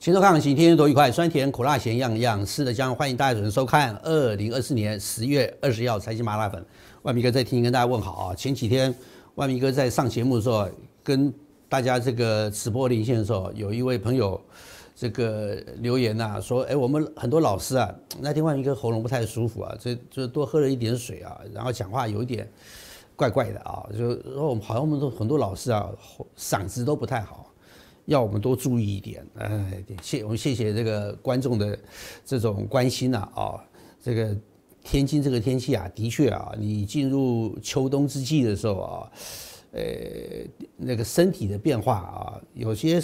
轻松看行天天都愉快，酸甜苦辣咸样样吃得香。欢迎大家准时收看二零二四年十月二十号《财经麻辣粉》。万明哥在听，跟大家问好啊！前几天万明哥在上节目的时候，跟大家这个直播连线的时候，有一位朋友这个留言呐，说：“哎，我们很多老师啊，那天万明哥喉咙不太舒服啊，这就多喝了一点水啊，然后讲话有一点怪怪的啊，就然后我们好像我们都很多老师啊，嗓子都不太好。”要我们多注意一点，哎，谢我们谢谢这个观众的这种关心呐，啊，这个天津这个天气啊，的确啊，你进入秋冬之际的时候啊，呃，那个身体的变化啊，有些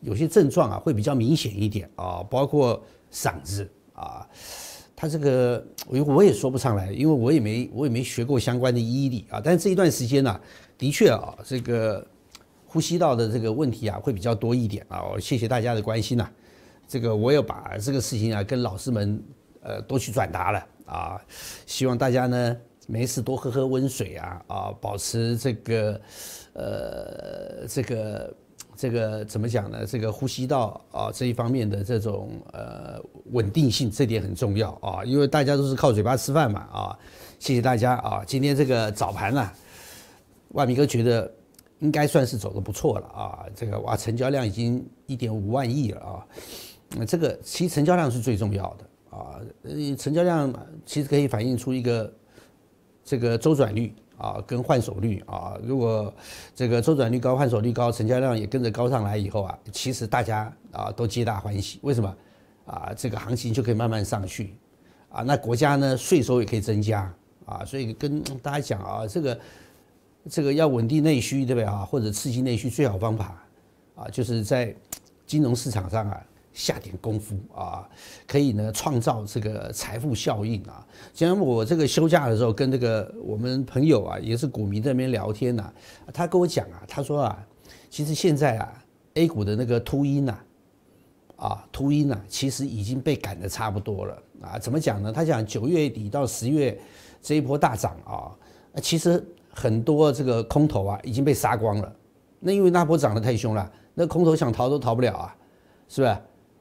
有些症状啊，会比较明显一点啊，包括嗓子啊，他这个我我也说不上来，因为我也没我也没学过相关的医理啊，但是这一段时间呢，的确啊，这个。呼吸道的这个问题啊，会比较多一点啊。谢谢大家的关心呐，这个我也把这个事情啊跟老师们呃都去转达了啊。希望大家呢没事多喝喝温水啊啊，保持这个呃这个这个怎么讲呢？这个呼吸道啊这一方面的这种呃稳定性，这点很重要啊，因为大家都是靠嘴巴吃饭嘛啊。谢谢大家啊。今天这个早盘呢，万明哥觉得。应该算是走得不错了啊！这个哇，成交量已经一点五万亿了啊！那这个其实成交量是最重要的啊！成交量其实可以反映出一个这个周转率啊，跟换手率啊。如果这个周转率高，换手率高，成交量也跟着高上来以后啊，其实大家啊都皆大欢喜。为什么啊？这个行情就可以慢慢上去啊！那国家呢，税收也可以增加啊！所以跟大家讲啊，这个。这个要稳定内需，对不对啊？或者刺激内需，最好方法啊，就是在金融市场上啊下点功夫啊，可以呢创造这个财富效应啊。今天我这个休假的时候，跟这个我们朋友啊，也是股民这边聊天呢，他跟我讲啊，他说啊，其实现在啊，A 股的那个秃鹰呐，啊秃鹰啊，其实已经被赶的差不多了啊。怎么讲呢？他讲九月底到十月这一波大涨啊，其实。很多这个空头啊已经被杀光了，那因为那波涨得太凶了，那空头想逃都逃不了啊，是不是？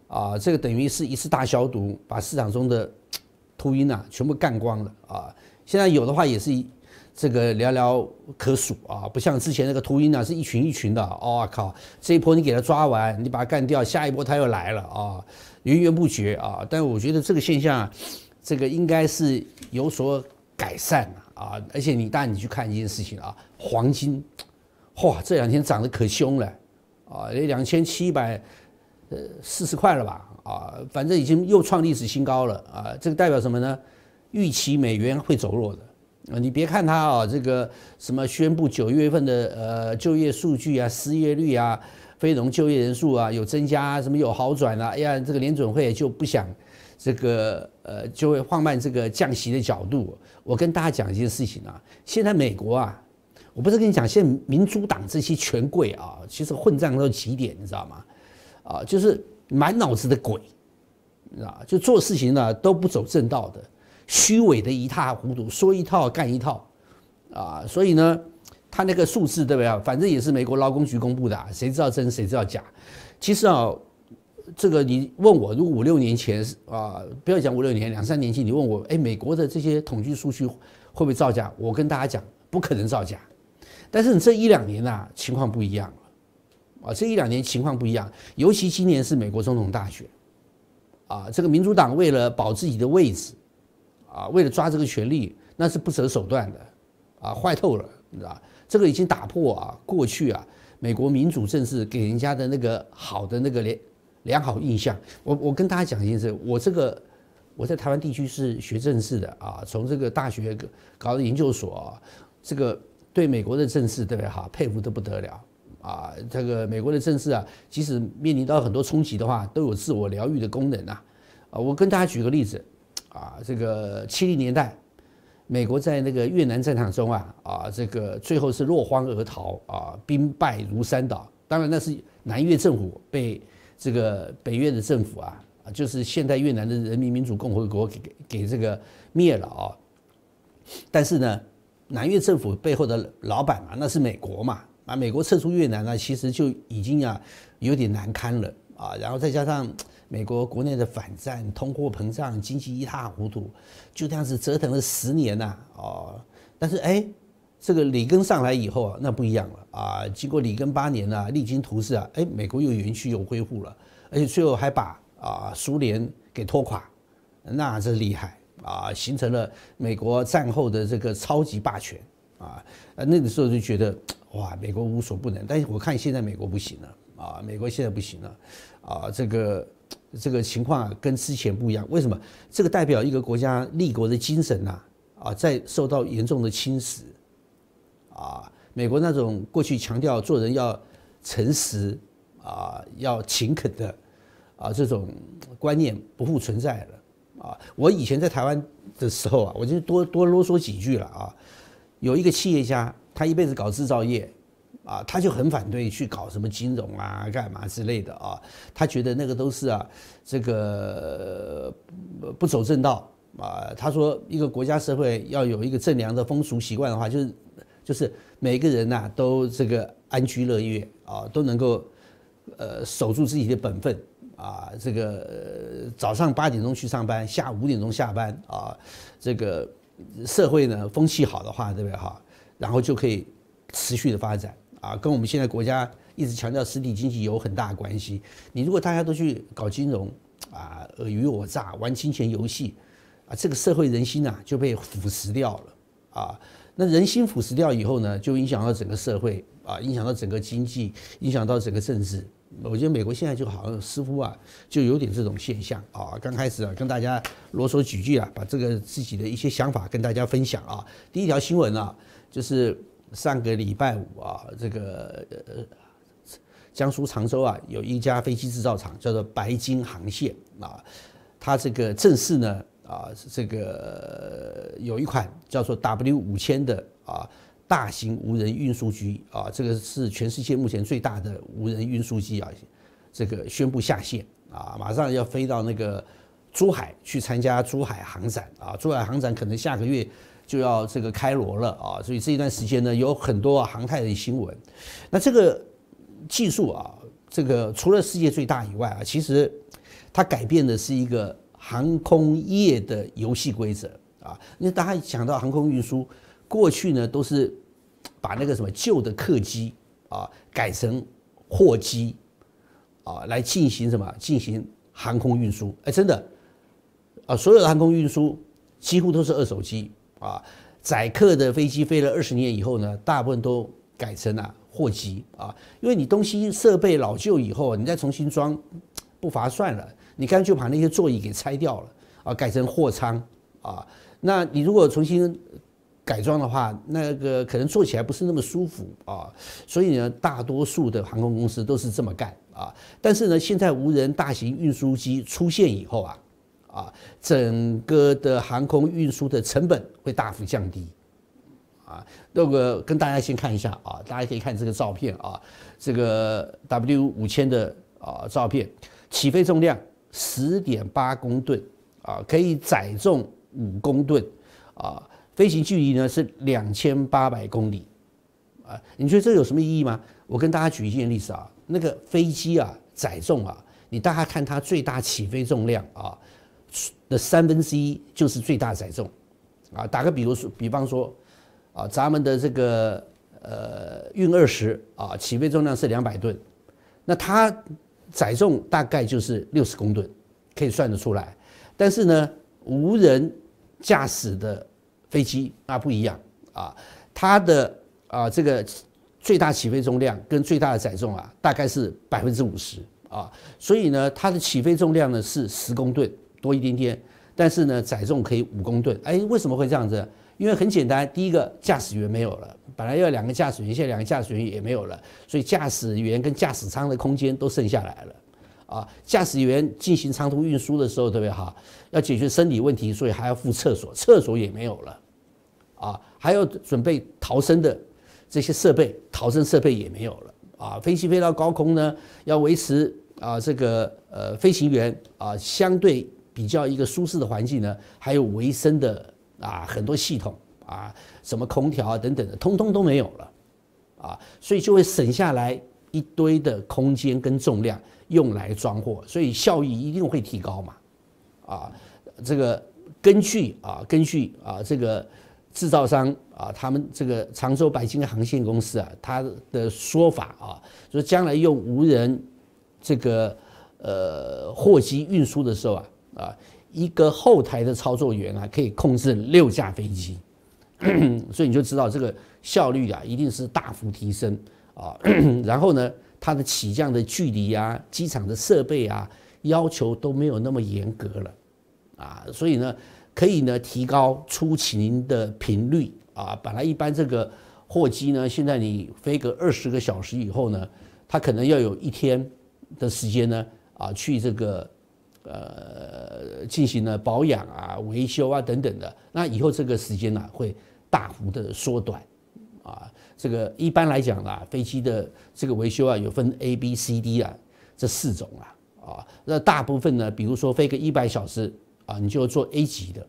啊，这个等于是一次大消毒，把市场中的秃鹰啊全部干光了啊。现在有的话也是这个寥寥可数啊，不像之前那个秃鹰啊是一群一群的。我靠，这一波你给他抓完，你把它干掉，下一波他又来了啊，源源不绝啊。但我觉得这个现象，这个应该是有所改善啊。啊，而且你然你去看一件事情啊，黄金，哇，这两天涨得可凶了，啊，也两千七百呃四十块了吧，啊，反正已经又创历史新高了，啊，这个代表什么呢？预期美元会走弱的，啊，你别看它啊，这个什么宣布九月份的呃就业数据啊，失业率啊，非农就业人数啊有增加，什么有好转啊，哎呀，这个联准会就不想。这个呃，就会放慢这个降息的角度。我跟大家讲一件事情啊，现在美国啊，我不是跟你讲，现在民主党这些权贵啊，其实混账到极点，你知道吗？啊，就是满脑子的鬼，啊，就做事情呢都不走正道的，虚伪的一塌糊涂，说一套干一套，啊，所以呢，他那个数字对不对？反正也是美国劳工局公布的，谁知道真谁知道假？其实啊。这个你问我，如果五六年前啊，不要讲五六年，两三年前你问我，哎，美国的这些统计数据会不会造假？我跟大家讲，不可能造假。但是你这一两年呐，情况不一样了，啊，这一两年情况不一样，尤其今年是美国总统大选，啊，这个民主党为了保自己的位置，啊，为了抓这个权力，那是不择手段的，啊，坏透了，你知道吧？这个已经打破啊，过去啊，美国民主政治给人家的那个好的那个连。良好印象，我我跟大家讲一件事，我这个我在台湾地区是学政治的啊，从这个大学搞的研究所啊，这个对美国的政治特别好，佩服的不得了啊。这个美国的政治啊，即使面临到很多冲击的话，都有自我疗愈的功能啊，我跟大家举个例子啊，这个七零年代，美国在那个越南战场中啊啊，这个最后是落荒而逃啊，兵败如山倒。当然那是南越政府被。这个北越的政府啊，就是现代越南的人民民主共和国给给这个灭了啊。但是呢，南越政府背后的老板嘛，那是美国嘛，啊，美国撤出越南呢，其实就已经啊有点难堪了啊。然后再加上美国国内的反战、通货膨胀、经济一塌糊涂，就这样子折腾了十年呐，哦。但是哎，这个里根上来以后啊，那不一样了。啊，经过里根八年啊，励精图示啊，哎，美国又元气又恢复了，而且最后还把啊苏联给拖垮，那这厉害啊，形成了美国战后的这个超级霸权啊。那个时候就觉得哇，美国无所不能。但是我看现在美国不行了啊，美国现在不行了啊，这个这个情况跟之前不一样。为什么？这个代表一个国家立国的精神呐啊，在受到严重的侵蚀啊。美国那种过去强调做人要诚实啊，要勤恳的啊这种观念不复存在了啊。我以前在台湾的时候啊，我就多多啰嗦几句了啊。有一个企业家，他一辈子搞制造业啊，他就很反对去搞什么金融啊、干嘛之类的啊。他觉得那个都是啊，这个不走正道啊。他说，一个国家社会要有一个正良的风俗习惯的话，就是就是。每个人呢都这个安居乐业啊，都能够，呃守住自己的本分啊。这个早上八点钟去上班，下午五点钟下班啊。这个社会呢风气好的话，对不对哈？然后就可以持续的发展啊。跟我们现在国家一直强调实体经济有很大关系。你如果大家都去搞金融啊，尔虞我诈玩金钱游戏啊，这个社会人心呐就被腐蚀掉了啊。那人心腐蚀掉以后呢，就影响到整个社会啊，影响到整个经济，影响到整个政治。我觉得美国现在就好像似乎啊，就有点这种现象啊。刚开始啊，跟大家啰嗦几句啊，把这个自己的一些想法跟大家分享啊。第一条新闻啊，就是上个礼拜五啊，这个江苏常州啊，有一家飞机制造厂叫做白金航线啊，它这个正式呢。啊，这个有一款叫做 W 五千的啊，大型无人运输机啊，这个是全世界目前最大的无人运输机啊，这个宣布下线啊，马上要飞到那个珠海去参加珠海航展啊，珠海航展可能下个月就要这个开锣了啊，所以这一段时间呢，有很多航太的新闻。那这个技术啊，这个除了世界最大以外啊，其实它改变的是一个。航空业的游戏规则啊，为大家想到航空运输，过去呢都是把那个什么旧的客机啊改成货机啊来进行什么进行航空运输。哎，真的啊，所有的航空运输几乎都是二手机啊，载客的飞机飞了二十年以后呢，大部分都改成了货机啊，因为你东西设备老旧以后，你再重新装不划算了。你干脆把那些座椅给拆掉了啊，改成货舱啊。那你如果重新改装的话，那个可能坐起来不是那么舒服啊。所以呢，大多数的航空公司都是这么干啊。但是呢，现在无人大型运输机出现以后啊，啊，整个的航空运输的成本会大幅降低啊。那个跟大家先看一下啊，大家可以看这个照片啊，这个 W 五千的啊照片，起飞重量。十点八公吨啊，可以载重五公吨啊，飞行距离呢是两千八百公里啊，你觉得这有什么意义吗？我跟大家举一件例子啊，那个飞机啊，载重啊，你大家看它最大起飞重量啊的三分之一就是最大载重啊。打个比如说，比方说啊，咱们的这个呃运二十啊，起飞重量是两百吨，那它。载重大概就是六十公吨，可以算得出来。但是呢，无人驾驶的飞机啊不一样啊，它的啊这个最大起飞重量跟最大的载重啊，大概是百分之五十啊。所以呢，它的起飞重量呢是十公吨多一丁点，但是呢，载重可以五公吨。哎，为什么会这样子？因为很简单，第一个驾驶员没有了，本来要两个驾驶员，现在两个驾驶员也没有了，所以驾驶员跟驾驶舱的空间都剩下来了，啊，驾驶员进行长途运输的时候，特别哈，要解决生理问题，所以还要付厕所，厕所也没有了，啊，还要准备逃生的这些设备，逃生设备也没有了，啊，飞机飞到高空呢，要维持啊这个呃飞行员啊相对比较一个舒适的环境呢，还有维生的。啊，很多系统啊，什么空调啊等等的，通通都没有了，啊，所以就会省下来一堆的空间跟重量用来装货，所以效益一定会提高嘛，啊，这个根据啊根据啊这个制造商啊他们这个常州北京航线公司啊他的说法啊，说将来用无人这个呃货机运输的时候啊啊。一个后台的操作员啊，可以控制六架飞机，所以你就知道这个效率啊，一定是大幅提升啊。然后呢，它的起降的距离啊，机场的设备啊，要求都没有那么严格了啊，所以呢，可以呢提高出勤的频率啊。本来一般这个货机呢，现在你飞个二十个小时以后呢，它可能要有一天的时间呢啊去这个。呃，进行了保养啊、维修啊等等的，那以后这个时间呢会大幅的缩短，啊，这个一般来讲啦，飞机的这个维修啊，有分 A、B、C、D 啊这四种啊，啊，那大部分呢，比如说飞个一百小时啊，你就要做 A 级的，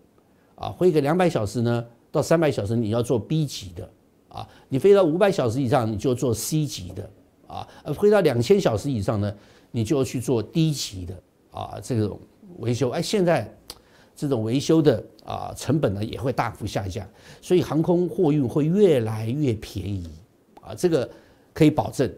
啊，飞个两百小时呢到三百小时你要做 B 级的，啊，你飞到五百小时以上你就做 C 级的，啊，飞到两千小时以上呢，你就要去做 D 级的。啊，这种维修，哎，现在这种维修的啊成本呢也会大幅下降，所以航空货运会越来越便宜，啊，这个可以保证，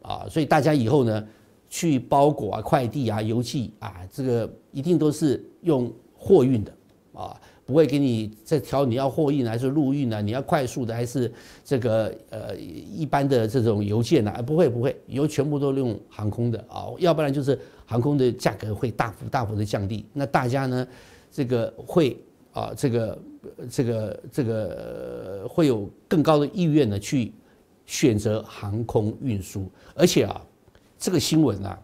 啊，所以大家以后呢去包裹啊、快递啊、邮寄啊，这个一定都是用货运的，啊。不会给你再调你要货运还是陆运呢？你要快速的还是这个呃一般的这种邮件呢？不会不会，以后全部都用航空的啊，要不然就是航空的价格会大幅大幅的降低。那大家呢，这个会啊这个这个这个呃会有更高的意愿呢去选择航空运输，而且啊这个新闻啊，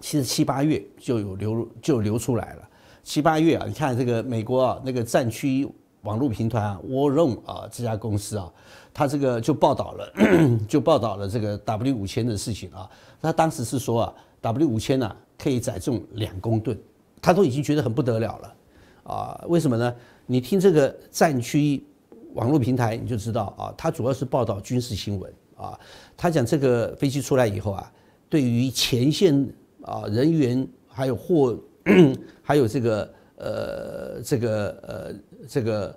其实七八月就有流就流出来了。七八月啊，你看这个美国啊，那个战区网络平台啊 w a r r o o m 啊，这家公司啊，他这个就报道了，就报道了这个 W 五千的事情啊。他当时是说啊，W 五千呢可以载重两公吨，他都已经觉得很不得了了，啊，为什么呢？你听这个战区网络平台你就知道啊，它主要是报道军事新闻啊。他讲这个飞机出来以后啊，对于前线啊人员还有货。还有这个呃，这个呃，这个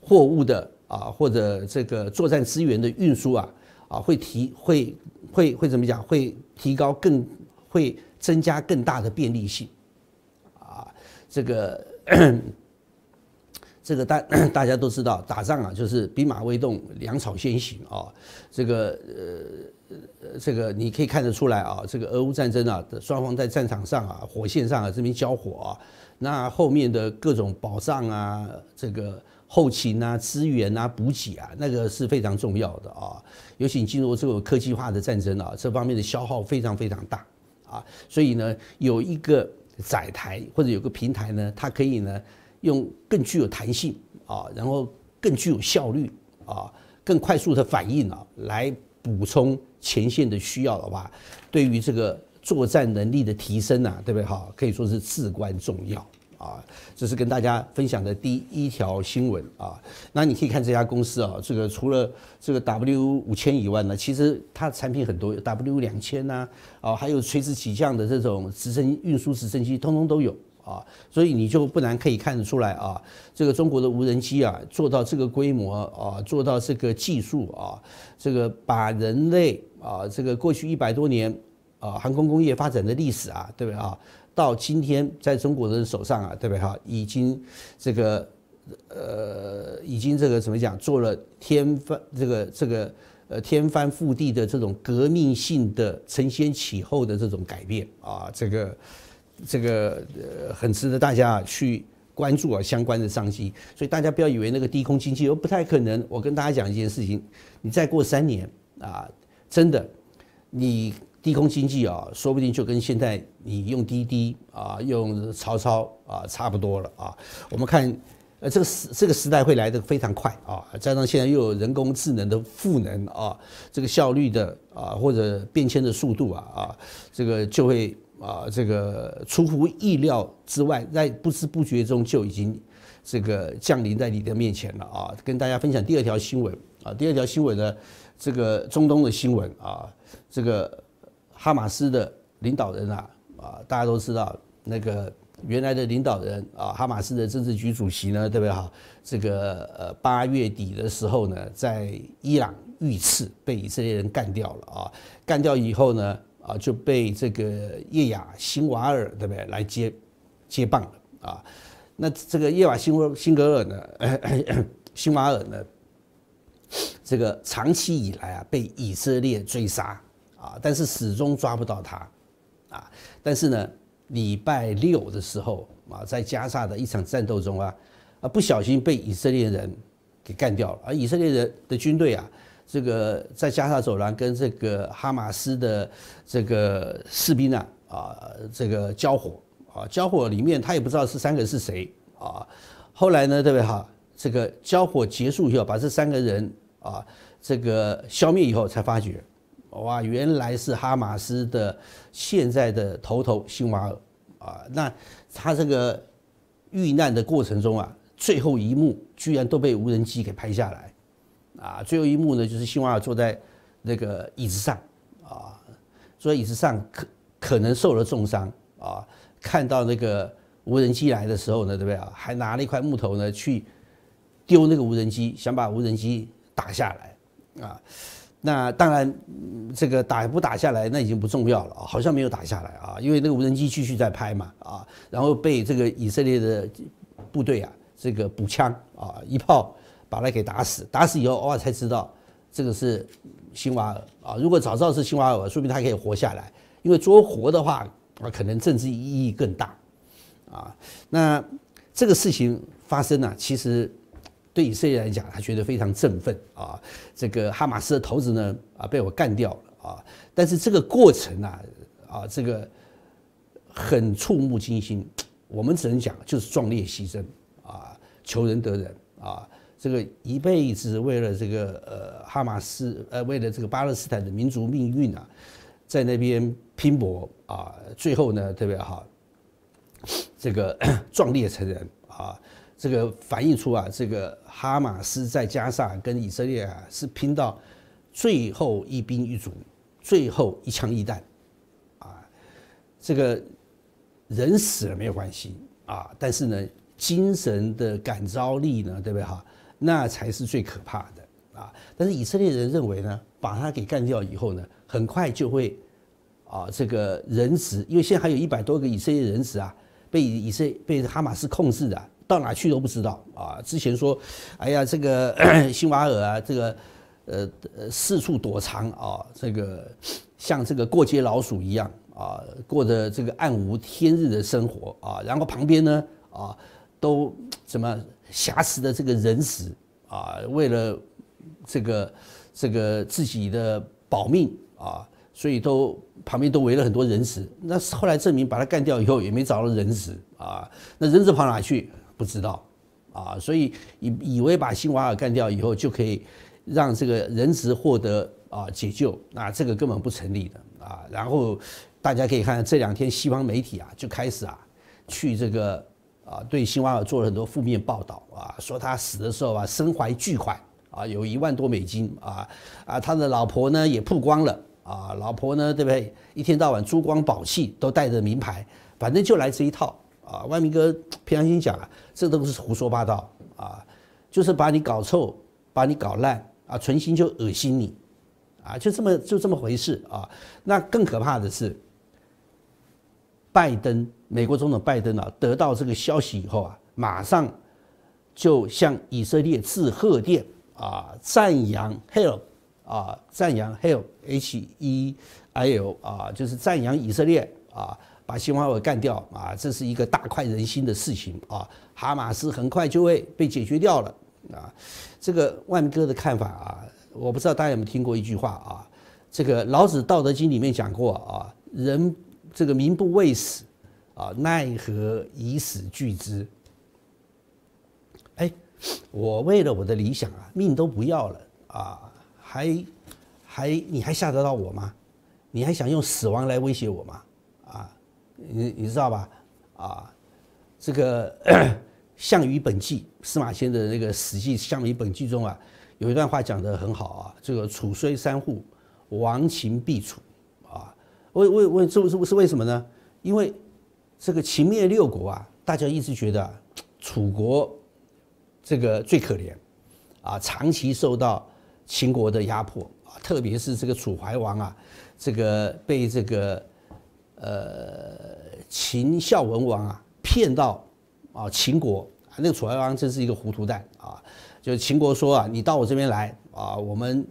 货物的啊，或者这个作战资源的运输啊，啊，会提会会会怎么讲？会提高更会增加更大的便利性，啊，这个。这个大 大家都知道，打仗啊，就是兵马未动，粮草先行啊。这个呃，这个你可以看得出来啊，这个俄乌战争啊，双方在战场上啊，火线上啊，这边交火啊，那后面的各种保障啊，这个后勤啊、资源啊、补给啊，那个是非常重要的啊。尤其进入这个科技化的战争啊，这方面的消耗非常非常大啊。所以呢，有一个载台或者有个平台呢，它可以呢。用更具有弹性啊，然后更具有效率啊，更快速的反应啊，来补充前线的需要的话，对于这个作战能力的提升啊，对不对哈？可以说是至关重要啊。这是跟大家分享的第一条新闻啊。那你可以看这家公司啊，这个除了这个 W 五千以外呢，其实它产品很多，W 两千呐，啊，还有垂直起降的这种直升运输直升机，通通都有。啊，所以你就不难可以看得出来啊，这个中国的无人机啊，做到这个规模啊，做到这个技术啊，这个把人类啊，这个过去一百多年啊，航空工业发展的历史啊，对不对啊？到今天在中国人手上啊，对不对啊？已经这个呃，已经这个怎么讲，做了天翻这个这个呃天翻覆地的这种革命性的承先启后的这种改变啊，这个。这个呃，很值得大家去关注啊，相关的商机。所以大家不要以为那个低空经济又不太可能。我跟大家讲一件事情，你再过三年啊，真的，你低空经济啊，说不定就跟现在你用滴滴啊、用曹操啊差不多了啊。我们看，呃，这个时这个时代会来的非常快啊。加上现在又有人工智能的赋能啊，这个效率的啊，或者变迁的速度啊啊，这个就会。啊，这个出乎意料之外，在不知不觉中就已经这个降临在你的面前了啊！跟大家分享第二条新闻啊，第二条新闻呢，这个中东的新闻啊，这个哈马斯的领导人啊啊，大家都知道那个原来的领导人啊，哈马斯的政治局主席呢，对不对哈？这个呃八月底的时候呢，在伊朗遇刺，被以色列人干掉了啊！干掉以后呢？啊，就被这个叶雅辛瓦尔对不对来接接棒了啊？那这个叶雅辛瓦辛格尔呢？辛瓦尔呢？这个长期以来啊被以色列追杀啊，但是始终抓不到他啊。但是呢，礼拜六的时候啊，在加沙的一场战斗中啊，啊不小心被以色列人给干掉了。而以色列人的军队啊。这个在加沙走廊跟这个哈马斯的这个士兵啊啊这个交火啊交火里面他也不知道是三个是谁啊，后来呢，对不对哈？这个交火结束以后，把这三个人啊这个消灭以后，才发觉，哇，原来是哈马斯的现在的头头辛瓦尔啊。那他这个遇难的过程中啊，最后一幕居然都被无人机给拍下来。啊，最后一幕呢，就是希望坐在那个椅子上，啊，坐在椅子上可可能受了重伤啊。看到那个无人机来的时候呢，对不对啊？还拿了一块木头呢，去丢那个无人机，想把无人机打下来啊。那当然，这个打不打下来，那已经不重要了啊。好像没有打下来啊，因为那个无人机继续在拍嘛啊。然后被这个以色列的部队啊，这个补枪啊，一炮。把他给打死，打死以后，尔才知道这个是新瓦尔啊。如果早知道是新瓦尔，说明他可以活下来，因为捉活的话啊，可能政治意义更大啊。那这个事情发生呢，其实对以色列来讲，他觉得非常振奋啊。这个哈马斯的头子呢啊，被我干掉了啊。但是这个过程呢啊，这个很触目惊心。我们只能讲，就是壮烈牺牲啊，求仁得仁啊。这个一辈子为了这个呃哈马斯呃为了这个巴勒斯坦的民族命运啊，在那边拼搏啊，最后呢，对不对哈？这个壮烈成人啊，这个反映出啊，这个哈马斯在加沙跟以色列啊是拼到最后一兵一卒，最后一枪一弹啊，这个人死了没有关系啊，但是呢，精神的感召力呢，对不对哈？那才是最可怕的啊！但是以色列人认为呢，把他给干掉以后呢，很快就会，啊，这个人质，因为现在还有一百多个以色列人质啊，被以色被哈马斯控制的，到哪去都不知道啊。之前说，哎呀，这个辛 瓦尔啊，这个，呃，四处躲藏啊，这个像这个过街老鼠一样啊，过着这个暗无天日的生活啊。然后旁边呢，啊，都什么？挟持的这个人质啊，为了这个这个自己的保命啊，所以都旁边都围了很多人质。那后来证明把他干掉以后，也没找到人质啊。那人质跑哪去不知道啊。所以以以为把辛瓦尔干掉以后就可以让这个人质获得啊解救，那这个根本不成立的啊。然后大家可以看这两天西方媒体啊就开始啊去这个。啊，对辛瓦尔做了很多负面报道啊，说他死的时候啊，身怀巨款啊，有一万多美金啊，啊，他的老婆呢也曝光了啊，老婆呢，对不对？一天到晚珠光宝气，都带着名牌，反正就来这一套啊。万明哥，平常心讲啊，这都是胡说八道啊，就是把你搞臭，把你搞烂啊，存心就恶心你啊，就这么就这么回事啊。那更可怕的是，拜登。美国总统拜登啊，得到这个消息以后啊，马上就向以色列致贺电啊，赞扬 Heil 啊，赞扬 h e l l H E，I L 啊，就是赞扬以色列啊，把新华社干掉啊，这是一个大快人心的事情啊，哈马斯很快就会被解决掉了啊。这个万哥的看法啊，我不知道大家有没有听过一句话啊，这个老子《道德经》里面讲过啊，人这个民不畏死。啊！奈何以死惧之？哎，我为了我的理想啊，命都不要了啊，还还你还吓得到我吗？你还想用死亡来威胁我吗？啊，你你知道吧？啊，这个《项羽本纪》，司马迁的那个《史记·项羽本纪》中啊，有一段话讲的很好啊。这个楚虽三户，亡秦必楚。啊，为为为，这是是是为什么呢？因为这个秦灭六国啊，大家一直觉得 楚国这个最可怜啊，长期受到秦国的压迫啊，特别是这个楚怀王啊，这个被这个呃秦孝文王啊骗到啊秦国啊，那个楚怀王真是一个糊涂蛋啊，就是秦国说啊，你到我这边来啊，我们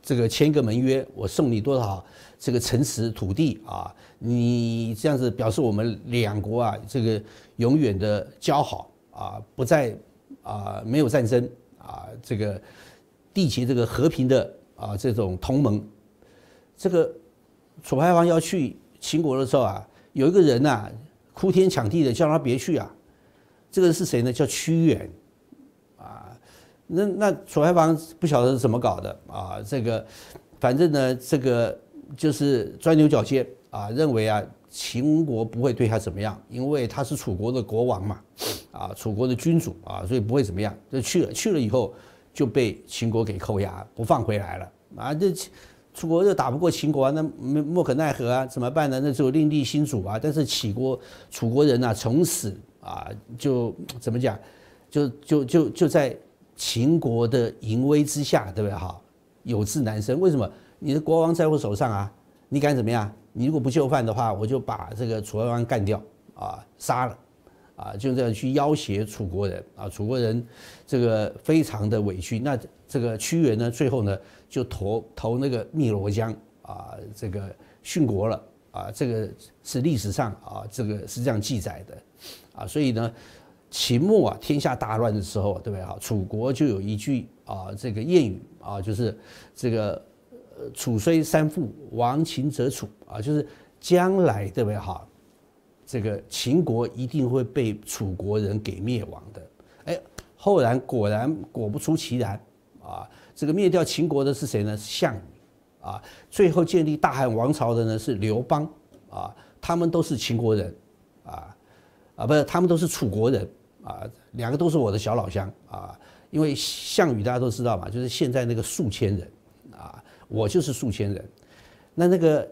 这个签个盟约，我送你多少这个城池土地啊。你这样子表示我们两国啊，这个永远的交好啊，不再啊没有战争啊，这个缔结这个和平的啊这种同盟。这个楚怀王要去秦国的时候啊，有一个人呐哭天抢地的叫他别去啊。这个人是谁呢？叫屈原啊。那那楚怀王不晓得是怎么搞的啊，这个反正呢，这个就是钻牛角尖。啊，认为啊，秦国不会对他怎么样，因为他是楚国的国王嘛，啊，楚国的君主啊，所以不会怎么样。就去了，去了以后就被秦国给扣押，不放回来了。啊，这楚国又打不过秦国啊，那莫可奈何啊，怎么办呢？那只有另立新主啊。但是齐国楚国人呐，从此啊，就怎么讲，就就就就在秦国的淫威之下，对不对哈？有志难伸。为什么？你的国王在我手上啊，你敢怎么样？你如果不就范的话，我就把这个楚怀王干掉，啊，杀了，啊，就这样去要挟楚国人，啊，楚国人，这个非常的委屈。那这个屈原呢，最后呢就投投那个汨罗江，啊，这个殉国了，啊，这个是历史上啊，这个是这样记载的，啊，所以呢，秦末啊，天下大乱的时候，对不对？哈，楚国就有一句啊，这个谚语啊，就是这个。楚虽三户，亡秦则楚啊！就是将来对不对？哈，这个秦国一定会被楚国人给灭亡的。哎，后来果然果不出其然啊！这个灭掉秦国的是谁呢？是项羽啊！最后建立大汉王朝的呢是刘邦啊！他们都是秦国人啊，啊，不是，他们都是楚国人啊！两个都是我的小老乡啊！因为项羽大家都知道嘛，就是现在那个数千人。我就是宿迁人，那那个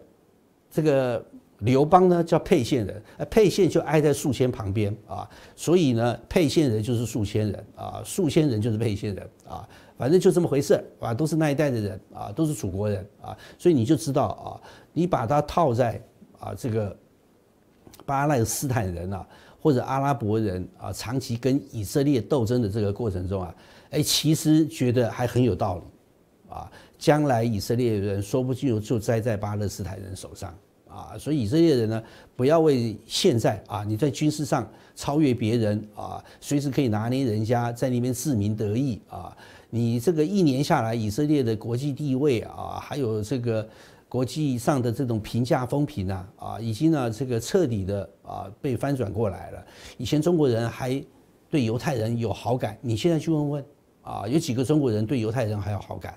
这个刘邦呢叫沛县人，呃，沛县就挨在宿迁旁边啊，所以呢，沛县人就是宿迁人啊，宿迁人就是沛县人啊，反正就这么回事啊，都是那一代的人啊，都是楚国人啊，所以你就知道啊，你把它套在啊这个巴勒斯坦人啊或者阿拉伯人啊长期跟以色列斗争的这个过程中啊，哎，其实觉得还很有道理啊。将来以色列人说不清楚就栽在巴勒斯坦人手上啊，所以以色列人呢，不要为现在啊你在军事上超越别人啊，随时可以拿捏人家，在那边自鸣得意啊，你这个一年下来，以色列的国际地位啊，还有这个国际上的这种评价风评啊啊，已经呢这个彻底的啊被翻转过来了。以前中国人还对犹太人有好感，你现在去问问啊，有几个中国人对犹太人还有好感？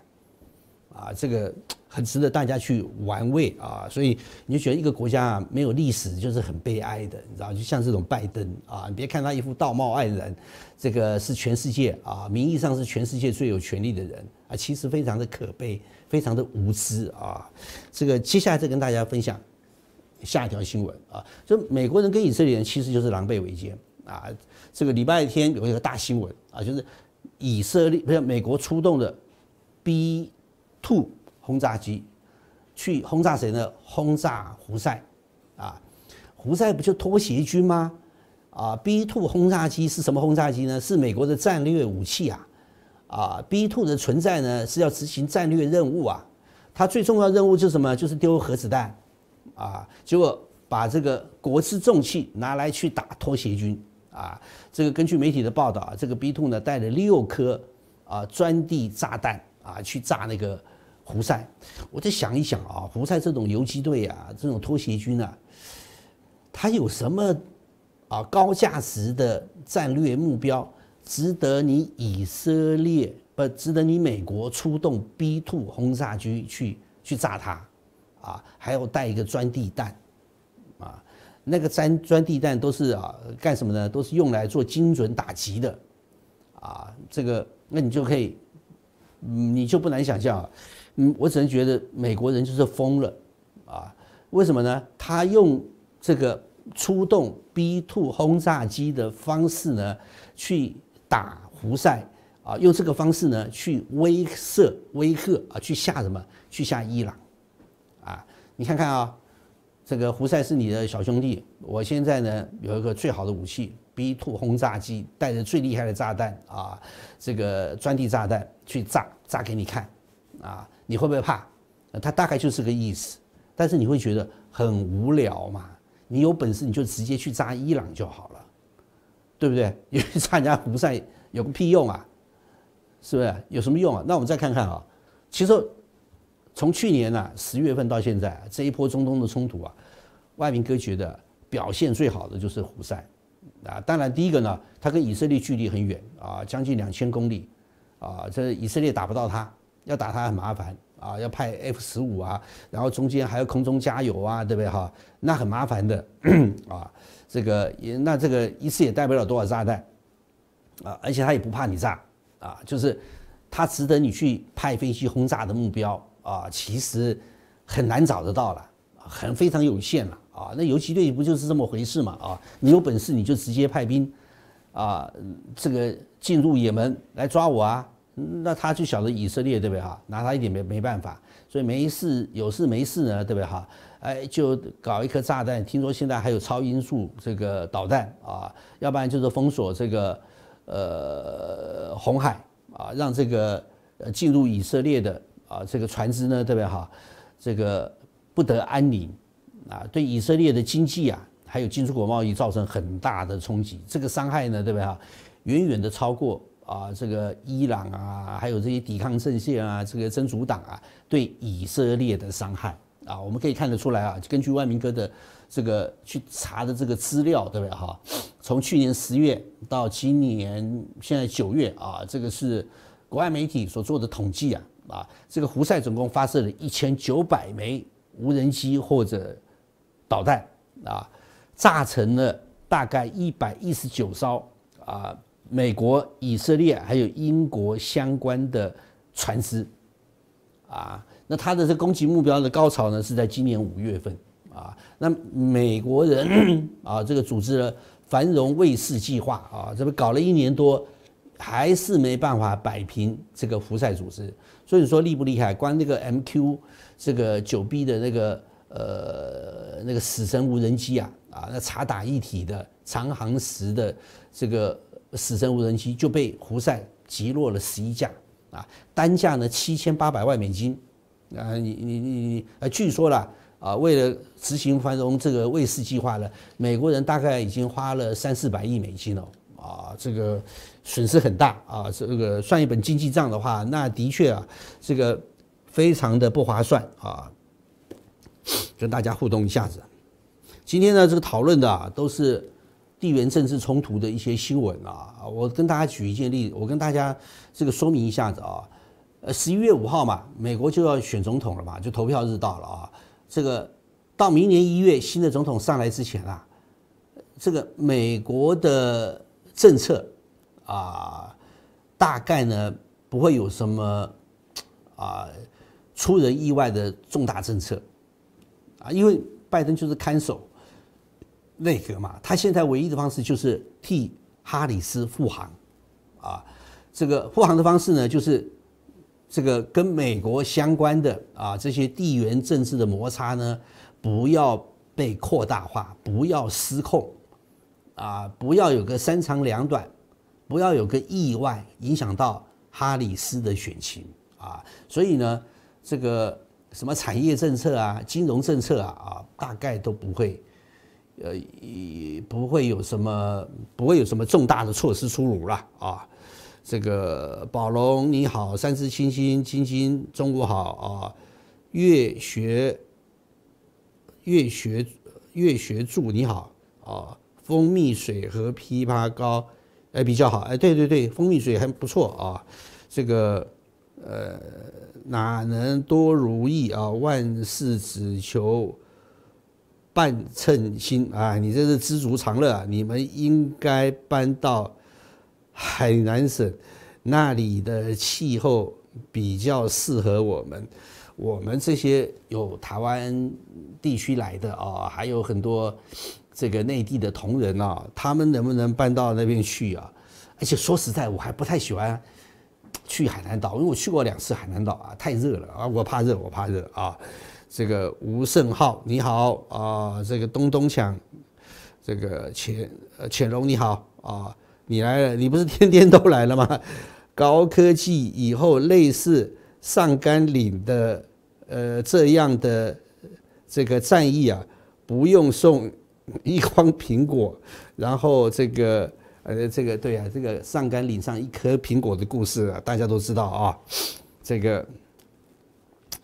啊，这个很值得大家去玩味啊，所以你就觉得一个国家没有历史就是很悲哀的，你知道？就像这种拜登啊，你别看他一副道貌岸然，这个是全世界啊，名义上是全世界最有权力的人啊，其实非常的可悲，非常的无知啊。这个接下来再跟大家分享下一条新闻啊，就美国人跟以色列人其实就是狼狈为奸啊。这个礼拜天有一个大新闻啊，就是以色列不是美国出动的 B。兔轰炸机，去轰炸谁呢？轰炸胡塞，啊，胡塞不就拖鞋军吗？啊 b two 轰炸机是什么轰炸机呢？是美国的战略武器啊，啊 b two 的存在呢是要执行战略任务啊，它最重要任务就是什么？就是丢核子弹，啊，结果把这个国之重器拿来去打拖鞋军，啊，这个根据媒体的报道，这个 b two 呢带了六颗啊钻地炸弹啊去炸那个。胡塞，我再想一想啊，胡塞这种游击队啊，这种拖鞋军啊，他有什么啊高价值的战略目标，值得你以色列不值得你美国出动 B two 轰炸机去去炸他啊？还要带一个钻地弹啊？那个钻钻地弹都是啊干什么呢？都是用来做精准打击的啊。这个，那你就可以，你就不难想象。嗯，我只能觉得美国人就是疯了，啊，为什么呢？他用这个出动 b two 轰炸机的方式呢，去打胡塞啊，用这个方式呢去威慑、威吓啊，去吓什么？去吓伊朗，啊，你看看啊，这个胡塞是你的小兄弟，我现在呢有一个最好的武器 b two 轰炸机，带着最厉害的炸弹啊，这个钻地炸弹去炸，炸给你看。啊，你会不会怕？他大概就是个意思，但是你会觉得很无聊嘛？你有本事你就直接去扎伊朗就好了，对不对？因为扎人家胡塞有个屁用啊，是不是？有什么用啊？那我们再看看啊，其实从去年呢十月份到现在这一波中东的冲突啊，外民哥觉得表现最好的就是胡塞，啊，当然第一个呢，他跟以色列距离很远啊，将近两千公里，啊，这以色列打不到他。要打他很麻烦啊，要派 F 十五啊，然后中间还要空中加油啊，对不对哈？那很麻烦的 啊，这个也那这个一次也带不了多少炸弹啊，而且他也不怕你炸啊，就是他值得你去派飞机轰炸的目标啊，其实很难找得到了，很非常有限了啊。那游击队不就是这么回事嘛啊？你有本事你就直接派兵啊，这个进入也门来抓我啊。那他就晓得以色列对不对哈？拿他一点没没办法，所以没事有事没事呢对不对哈？哎，就搞一颗炸弹。听说现在还有超音速这个导弹啊，要不然就是封锁这个呃红海啊，让这个进入以色列的啊这个船只呢对不对哈？这个不得安宁啊，对以色列的经济啊还有进出口贸易造成很大的冲击，这个伤害呢对不对哈？远远的超过。啊，这个伊朗啊，还有这些抵抗阵线啊，这个真主党啊，对以色列的伤害啊，我们可以看得出来啊。根据万明哥的这个去查的这个资料，对不对哈？从去年十月到今年现在九月啊，这个是国外媒体所做的统计啊。啊，这个胡塞总共发射了一千九百枚无人机或者导弹啊，炸成了大概一百一十九艘啊。美国、以色列还有英国相关的船只啊，那他的这攻击目标的高潮呢是在今年五月份啊。那美国人 啊，这个组织了“繁荣卫士”计划啊，这边搞了一年多，还是没办法摆平这个福塞组织。所以说，厉不厉害？关那个 MQ 这个九 B 的那个呃那个死神无人机啊啊，那查打一体的长航时的这个。死神无人机就被胡塞击落了十一架，啊，单价呢七千八百万美金，啊，你你你你，呃，据说了啊，为了执行繁荣这个卫士计划呢，美国人大概已经花了三四百亿美金了，啊，这个损失很大啊，这个算一本经济账的话，那的确啊，这个非常的不划算啊，跟大家互动一下子，今天呢这个讨论的啊、都是。地缘政治冲突的一些新闻啊，我跟大家举一件例子，我跟大家这个说明一下子啊，呃，十一月五号嘛，美国就要选总统了嘛，就投票日到了啊。这个到明年一月新的总统上来之前啊，这个美国的政策啊，大概呢不会有什么啊出人意外的重大政策啊，因为拜登就是看守。内阁嘛，他现在唯一的方式就是替哈里斯护航，啊，这个护航的方式呢，就是这个跟美国相关的啊这些地缘政治的摩擦呢，不要被扩大化，不要失控，啊，不要有个三长两短，不要有个意外影响到哈里斯的选情啊，所以呢，这个什么产业政策啊、金融政策啊，啊，大概都不会。呃，不会有什么，不会有什么重大的措施出炉了啊！这个宝龙你好，三只清星晶晶中午好啊！月学月学月学柱你好啊！蜂蜜水和枇杷膏哎比较好哎，对对对，蜂蜜水还不错啊！这个呃哪能多如意啊，万事只求。半称心啊！你这是知足常乐啊！你们应该搬到海南省，那里的气候比较适合我们。我们这些有台湾地区来的啊，还有很多这个内地的同仁啊，他们能不能搬到那边去啊？而且说实在，我还不太喜欢去海南岛，因为我去过两次海南岛啊，太热了啊，我怕热，我怕热啊。这个吴胜浩，你好啊！这个东东强，这个潜潜龙，你好啊！你来了，你不是天天都来了吗？高科技以后，类似上甘岭的呃这样的这个战役啊，不用送一筐苹果，然后这个呃这个对啊，这个上甘岭上一颗苹果的故事啊，大家都知道啊，这个。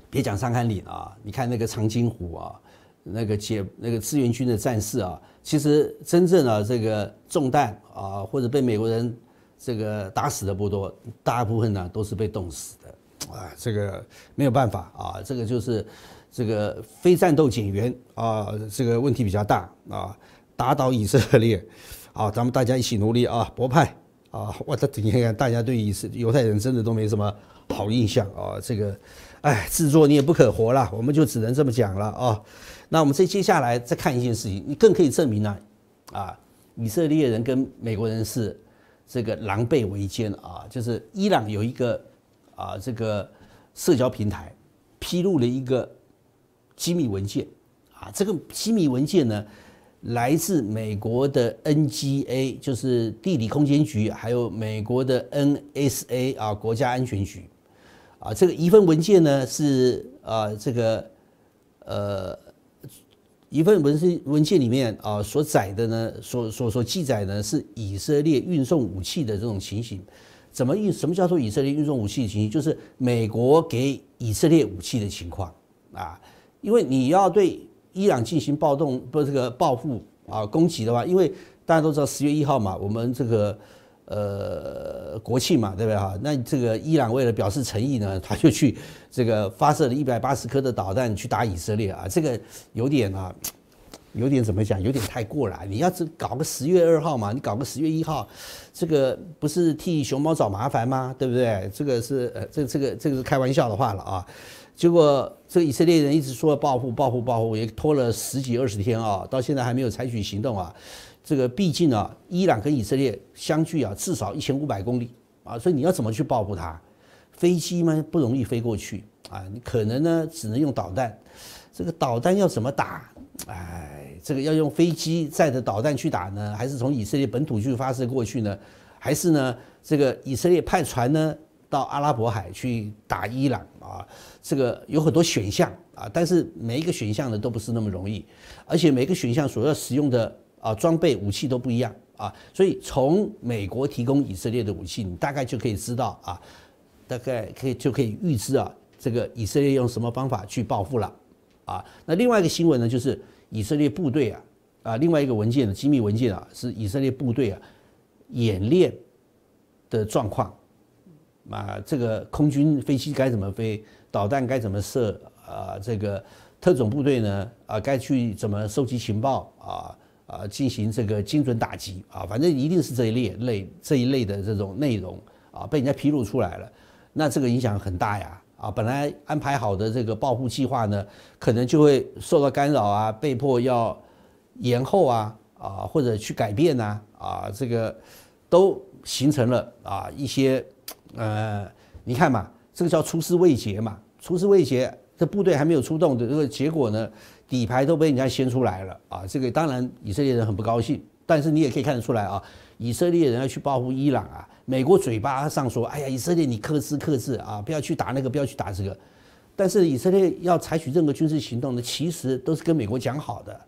别讲上甘岭了，你看那个长津湖啊，那个解那个志愿军的战士啊，其实真正的这个中弹啊，或者被美国人这个打死的不多，大部分呢都是被冻死的啊。这个没有办法啊，这个就是这个非战斗警员啊，这个问题比较大啊。打倒以色列啊，咱们大家一起努力啊，博派啊，我的天，大家，对以色犹太人真的都没什么好印象啊，这个。哎，自作孽不可活了，我们就只能这么讲了啊。那我们再接下来再看一件事情，你更可以证明呢，啊，以色列人跟美国人是这个狼狈为奸啊，就是伊朗有一个啊这个社交平台披露了一个机密文件啊，这个机密文件呢来自美国的 NGA，就是地理空间局，还有美国的 NSA 啊国家安全局。啊，这个一份文件呢是啊，这个呃，一份文件文件里面啊所载的呢，所所所记载呢是以色列运送武器的这种情形。怎么运？什么叫做以色列运送武器的情形？就是美国给以色列武器的情况啊。因为你要对伊朗进行暴动不这个报复啊攻击的话，因为大家都知道十月一号嘛，我们这个。呃，国庆嘛，对不对哈？那这个伊朗为了表示诚意呢，他就去这个发射了一百八十颗的导弹去打以色列啊，这个有点啊，有点怎么讲？有点太过了。你要是搞个十月二号嘛，你搞个十月一号，这个不是替熊猫找麻烦吗？对不对？这个是呃，这这个这个是开玩笑的话了啊。结果这个以色列人一直说报复报复报复，也拖了十几二十天啊，到现在还没有采取行动啊。这个毕竟啊，伊朗跟以色列相距啊至少一千五百公里啊，所以你要怎么去报复它？飞机呢不容易飞过去啊，你可能呢只能用导弹。这个导弹要怎么打？哎，这个要用飞机载着导弹去打呢，还是从以色列本土去发射过去呢？还是呢这个以色列派船呢到阿拉伯海去打伊朗啊？这个有很多选项啊，但是每一个选项呢都不是那么容易，而且每个选项所要使用的。啊，装备武器都不一样啊，所以从美国提供以色列的武器，你大概就可以知道啊，大概可以就可以预知啊，这个以色列用什么方法去报复了啊。那另外一个新闻呢，就是以色列部队啊啊，另外一个文件的机密文件啊，是以色列部队啊演练的状况啊，这个空军飞机该怎么飞，导弹该怎么射啊，这个特种部队呢啊，该去怎么收集情报啊。啊，进行这个精准打击啊，反正一定是这一类类这一类的这种内容啊，被人家披露出来了，那这个影响很大呀啊，本来安排好的这个报复计划呢，可能就会受到干扰啊，被迫要延后啊啊，或者去改变呐啊，这个都形成了啊一些，呃，你看嘛，这个叫出师未捷嘛，出师未捷，这部队还没有出动的这个结果呢。底牌都被人家掀出来了啊！这个当然以色列人很不高兴，但是你也可以看得出来啊，以色列人要去报复伊朗啊。美国嘴巴上说：“哎呀，以色列你克制克制啊，不要去打那个，不要去打这个。”但是以色列要采取任何军事行动呢，其实都是跟美国讲好的。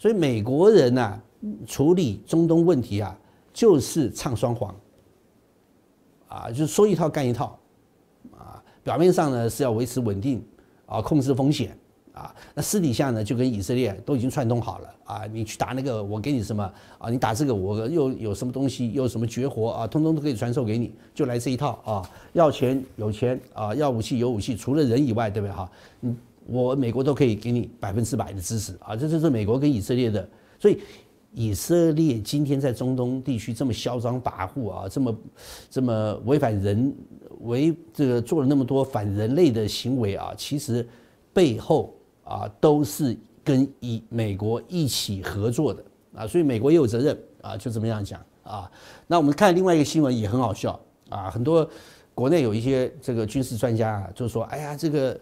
所以美国人呢，处理中东问题啊，就是唱双簧啊，就说一套干一套啊。表面上呢是要维持稳定啊，控制风险。啊，那私底下呢，就跟以色列都已经串通好了啊！你去打那个，我给你什么啊？你打这个，我又有什么东西，又什么绝活啊？通通都可以传授给你，就来这一套啊！要钱有钱啊，要武器有武器，除了人以外，对不对哈？嗯，我美国都可以给你百分之百的支持啊！这就是美国跟以色列的，所以以色列今天在中东地区这么嚣张跋扈啊，这么这么违反人违这个做了那么多反人类的行为啊，其实背后。啊，都是跟以美国一起合作的啊，所以美国也有责任啊，就这么样讲啊。那我们看另外一个新闻也很好笑啊，很多国内有一些这个军事专家啊，就说：“哎呀，这个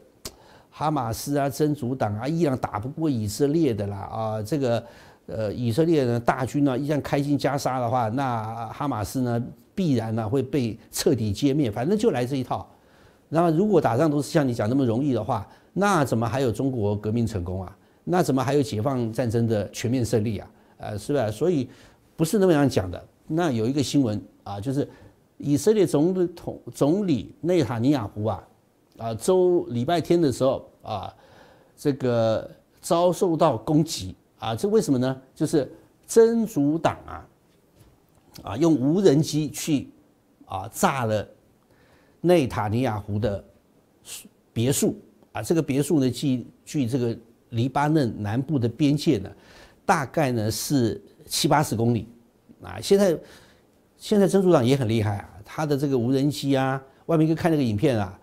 哈马斯啊、真主党啊，伊朗打不过以色列的啦啊，这个呃，以色列的大军呢，一旦开进加沙的话，那哈马斯呢必然呢会被彻底歼灭，反正就来这一套。然后如果打仗都是像你讲那么容易的话。”那怎么还有中国革命成功啊？那怎么还有解放战争的全面胜利啊？呃，是吧？所以不是那么样讲的。那有一个新闻啊，就是以色列总统总理内塔尼亚胡啊，啊，周礼拜天的时候啊，这个遭受到攻击啊，这为什么呢？就是真主党啊，啊，用无人机去啊炸了内塔尼亚胡的别墅。啊，这个别墅呢，距距这个黎巴嫩南部的边界呢，大概呢是七八十公里。啊，现在现在曾组长也很厉害啊，他的这个无人机啊，外面可看那个影片啊，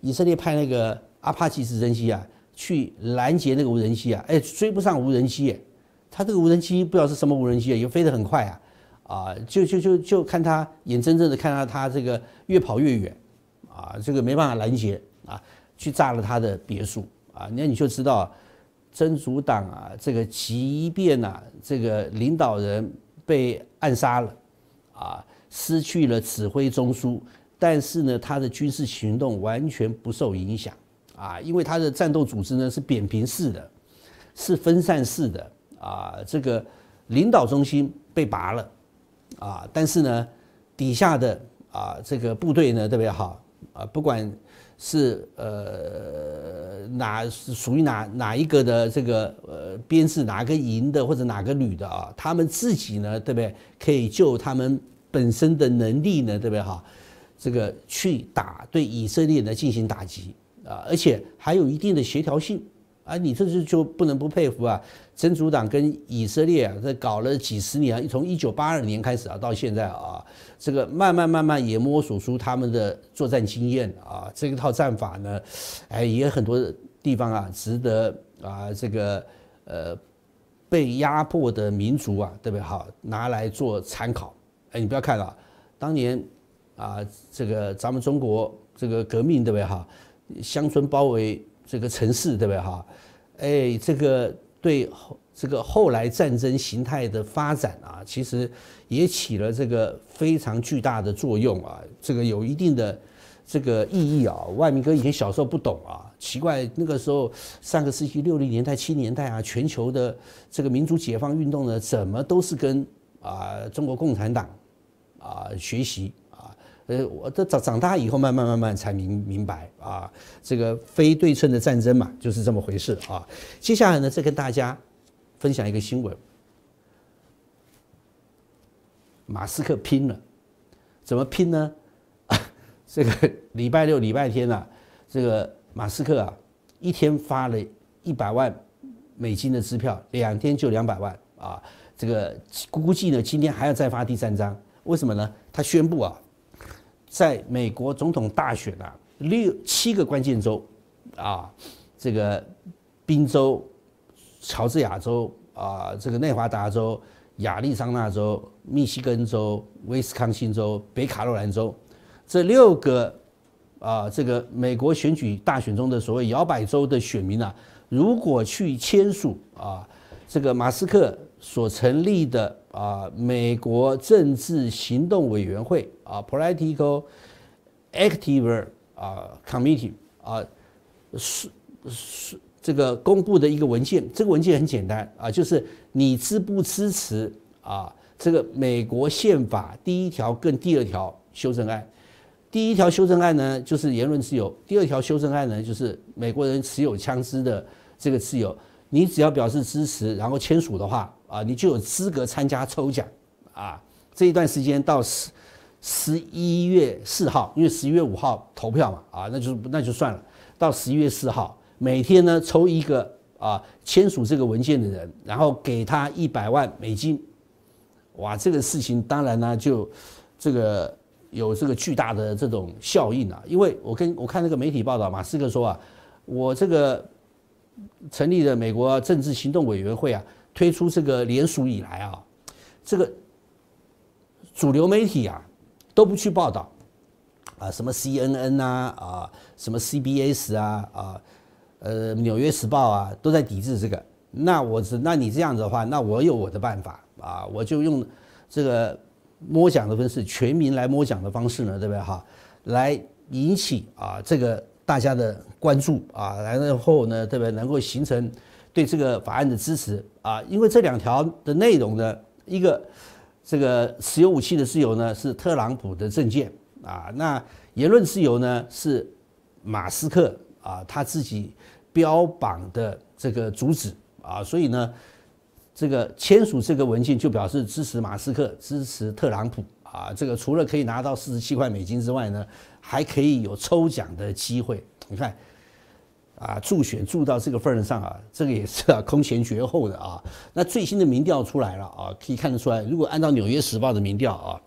以色列派那个阿帕奇直升机啊，去拦截那个无人机啊，哎，追不上无人机，他这个无人机不知道是什么无人机，也飞得很快啊，啊，就就就就看他眼睁睁的看到他这个越跑越远，啊，这个没办法拦截啊。去炸了他的别墅啊，那你就知道，真主党啊，这个即便呢，这个领导人被暗杀了，啊，失去了指挥中枢，但是呢，他的军事行动完全不受影响啊，因为他的战斗组织呢是扁平式的，是分散式的啊，这个领导中心被拔了啊，但是呢，底下的啊这个部队呢特别好啊，不管。是呃哪属于哪哪一个的这个呃编制哪个营的或者哪个旅的啊？他们自己呢对不对？可以就他们本身的能力呢对不对哈？这个去打对以色列呢进行打击啊，而且还有一定的协调性。啊，你这是就不能不佩服啊！真主党跟以色列啊，这搞了几十年啊，从一九八二年开始啊，到现在啊，这个慢慢慢慢也摸索出他们的作战经验啊，这一套战法呢，哎，也很多地方啊，值得啊，这个呃，被压迫的民族啊，特别好拿来做参考。哎，你不要看了，当年啊，这个咱们中国这个革命，对不对？哈，乡村包围。这个城市对不对哈？哎，这个对后这个后来战争形态的发展啊，其实也起了这个非常巨大的作用啊。这个有一定的这个意义啊。万明哥以前小时候不懂啊，奇怪那个时候上个世纪六零年代七年代啊，全球的这个民族解放运动呢，怎么都是跟啊中国共产党啊学习。呃，我这长长大以后，慢慢慢慢才明明白啊，这个非对称的战争嘛，就是这么回事啊。接下来呢，再跟大家分享一个新闻，马斯克拼了，怎么拼呢？这个礼拜六、礼拜天啊，这个马斯克啊，一天发了一百万美金的支票，两天就两百万啊，这个估计呢，今天还要再发第三张。为什么呢？他宣布啊。在美国总统大选的六七个关键州，啊，这个宾州、乔治亚州啊，这个内华达州、亚利桑那州、密西根州、威斯康星州、北卡罗兰州，这六个啊，这个美国选举大选中的所谓摇摆州的选民呢，如果去签署啊，这个马斯克所成立的。啊，美国政治行动委员会啊 （Political a c t i v a 啊，committee 啊，是是这个公布的一个文件。这个文件很简单啊，就是你支不支持啊这个美国宪法第一条跟第二条修正案。第一条修正案呢，就是言论自由；第二条修正案呢，就是美国人持有枪支的这个自由。你只要表示支持，然后签署的话，啊，你就有资格参加抽奖，啊，这一段时间到十十一月四号，因为十一月五号投票嘛，啊，那就那就算了。到十一月四号，每天呢抽一个啊签署这个文件的人，然后给他一百万美金，哇，这个事情当然呢就这个有这个巨大的这种效应啊，因为我跟我看那个媒体报道马斯克说啊，我这个。成立了美国政治行动委员会啊，推出这个联署以来啊，这个主流媒体啊都不去报道啊，什么 C N N 呐啊，什么 C B S 啊啊，呃，《纽约时报》啊都在抵制这个。那我是那你这样子的话，那我有我的办法啊，我就用这个摸奖的方式，全民来摸奖的方式呢，对不对哈？来引起啊这个。大家的关注啊，来了后呢，特别能够形成对这个法案的支持啊，因为这两条的内容呢，一个这个持有武器的自由呢是特朗普的政见啊，那言论自由呢是马斯克啊他自己标榜的这个主旨啊，所以呢，这个签署这个文件就表示支持马斯克，支持特朗普啊，这个除了可以拿到四十七块美金之外呢。还可以有抽奖的机会，你看，啊，助选助到这个份儿上啊，这个也是啊、空前绝后的啊。那最新的民调出来了啊，可以看得出来，如果按照《纽约时报》的民调啊，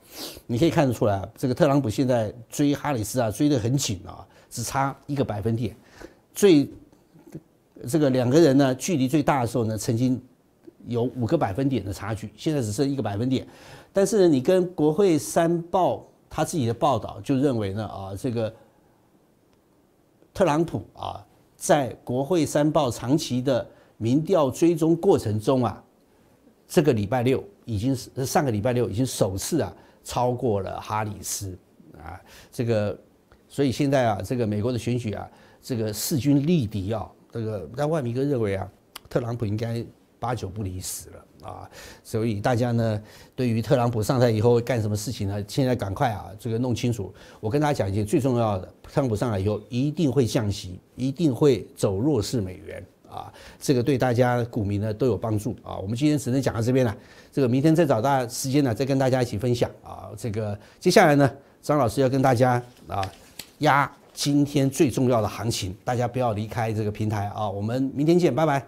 你可以看得出来，这个特朗普现在追哈里斯啊，追得很紧啊，只差一个百分点。最这个两个人呢，距离最大的时候呢，曾经有五个百分点的差距，现在只剩一个百分点。但是你跟国会三报。他自己的报道就认为呢，啊，这个特朗普啊，在国会山报长期的民调追踪过程中啊，这个礼拜六已经是上个礼拜六已经首次啊超过了哈里斯啊，这个所以现在啊，这个美国的选举啊，这个势均力敌啊，这个但万明哥认为啊，特朗普应该八九不离十了。啊，所以大家呢，对于特朗普上台以后会干什么事情呢？现在赶快啊，这个弄清楚。我跟大家讲一件最重要的，特朗普上来以后一定会降息，一定会走弱势美元啊，这个对大家股民呢都有帮助啊。我们今天只能讲到这边了，这个明天再找大时间呢，再跟大家一起分享啊。这个接下来呢，张老师要跟大家啊，压今天最重要的行情，大家不要离开这个平台啊。我们明天见，拜拜。